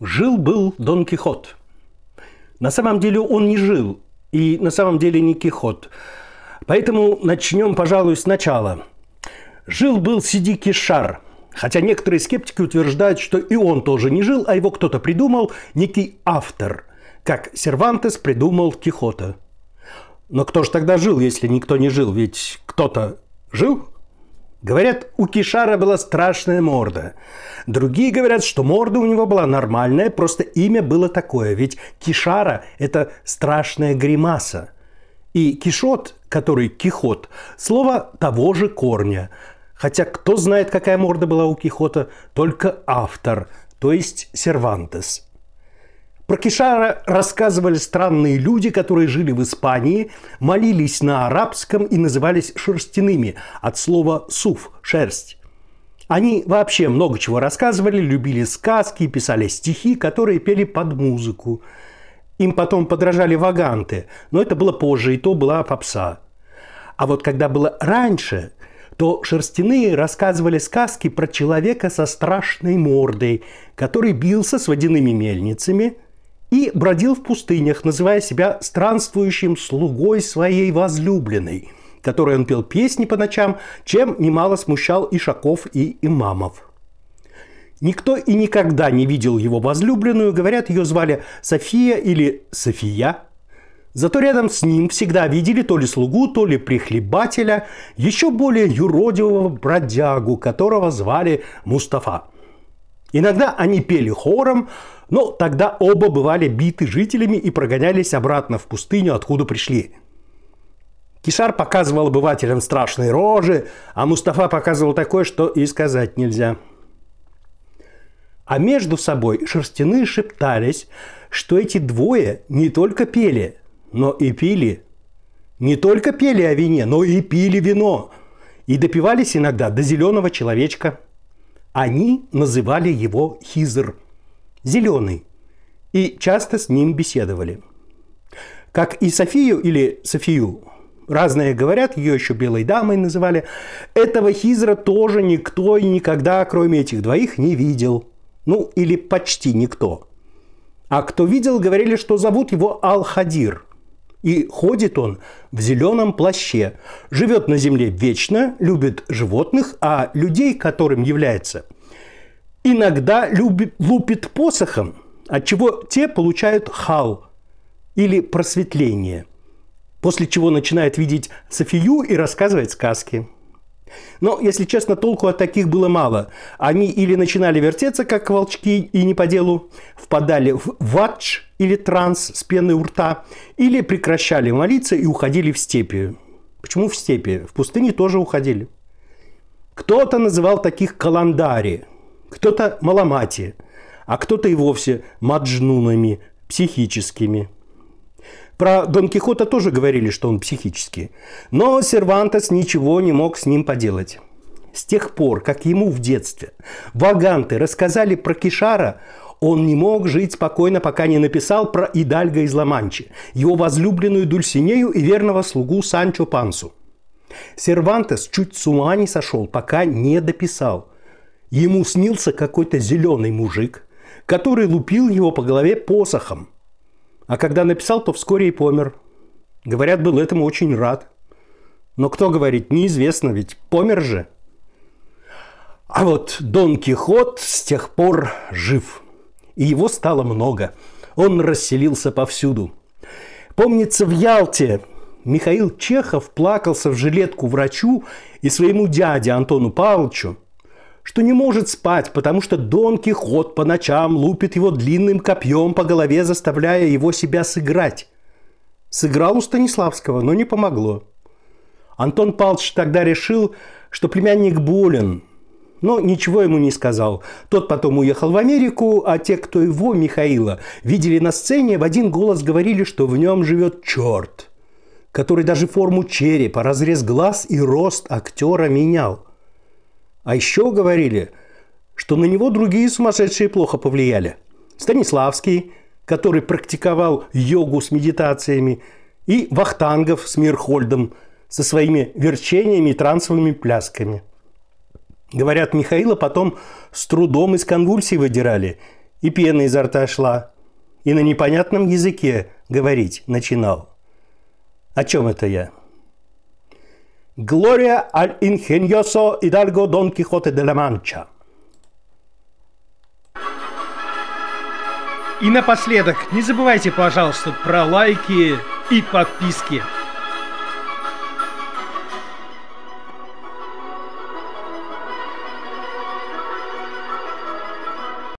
Жил-был Дон Кихот. На самом деле он не жил, и на самом деле не Кихот. Поэтому начнем, пожалуй, сначала. Жил-был Сидикий Шар, хотя некоторые скептики утверждают, что и он тоже не жил, а его кто-то придумал, некий автор, как Сервантес придумал Кихота. Но кто же тогда жил, если никто не жил? Ведь кто-то жил? Говорят, у Кишара была страшная морда. Другие говорят, что морда у него была нормальная, просто имя было такое. Ведь Кишара – это страшная гримаса. И Кишот, который Кихот, слово того же корня. Хотя кто знает, какая морда была у Кихота, только автор, то есть Сервантес – про Кишара рассказывали странные люди, которые жили в Испании, молились на арабском и назывались шерстяными от слова «суф» – «шерсть». Они вообще много чего рассказывали, любили сказки, писали стихи, которые пели под музыку. Им потом подражали ваганты, но это было позже, и то была попса. А вот когда было раньше, то шерстяные рассказывали сказки про человека со страшной мордой, который бился с водяными мельницами – и бродил в пустынях, называя себя странствующим слугой своей возлюбленной, которой он пел песни по ночам, чем немало смущал Ишаков и имамов. Никто и никогда не видел его возлюбленную, говорят, ее звали София или София. Зато рядом с ним всегда видели то ли слугу, то ли прихлебателя, еще более юродивого бродягу, которого звали Мустафа – Иногда они пели хором, но тогда оба бывали биты жителями и прогонялись обратно в пустыню, откуда пришли. Кишар показывал обывателям страшные рожи, а Мустафа показывал такое, что и сказать нельзя. А между собой шерстяные шептались, что эти двое не только пели, но и пили. Не только пели о вине, но и пили вино. И допивались иногда до зеленого человечка – они называли его Хизр, зеленый, и часто с ним беседовали. Как и Софию или Софию, разные говорят, ее еще белой дамой называли, этого Хизра тоже никто и никогда, кроме этих двоих, не видел. Ну, или почти никто. А кто видел, говорили, что зовут его Ал-Хадир – и ходит он в зеленом плаще, живет на земле вечно, любит животных, а людей, которым является, иногда любит, лупит посохом, от чего те получают хал или просветление, после чего начинает видеть Софию и рассказывать сказки. Но, если честно, толку от таких было мало. Они или начинали вертеться, как волчки, и не по делу, впадали в ватч или транс с пеной у рта, или прекращали молиться и уходили в степи. Почему в степи? В пустыне тоже уходили. Кто-то называл таких каландари, кто-то маламати, а кто-то и вовсе маджнунами, психическими – про Дон Кихота тоже говорили, что он психический. Но Сервантес ничего не мог с ним поделать. С тех пор, как ему в детстве ваганты рассказали про Кишара, он не мог жить спокойно, пока не написал про Идальго из Ламанчи, его возлюбленную Дульсинею и верного слугу Санчо Пансу. Сервантес чуть с ума не сошел, пока не дописал. Ему снился какой-то зеленый мужик, который лупил его по голове посохом – а когда написал, то вскоре и помер. Говорят, был этому очень рад. Но кто говорит, неизвестно, ведь помер же. А вот Дон Кихот с тех пор жив. И его стало много. Он расселился повсюду. Помнится, в Ялте Михаил Чехов плакался в жилетку врачу и своему дяде Антону Павловичу, что не может спать, потому что Дон Кихот по ночам лупит его длинным копьем по голове, заставляя его себя сыграть. Сыграл у Станиславского, но не помогло. Антон Павлович тогда решил, что племянник болен, но ничего ему не сказал. Тот потом уехал в Америку, а те, кто его, Михаила, видели на сцене, в один голос говорили, что в нем живет черт, который даже форму черепа, разрез глаз и рост актера менял. А еще говорили, что на него другие сумасшедшие плохо повлияли. Станиславский, который практиковал йогу с медитациями, и Вахтангов с Мирхольдом со своими верчениями и трансовыми плясками. Говорят, Михаила потом с трудом из конвульсий выдирали, и пена изо рта шла, и на непонятном языке говорить начинал. О чем это я? Gloria al ingenioso hidalgo Don Quijote de la Mancha. И напоследок, не забывайте, пожалуйста, про лайки и подписки.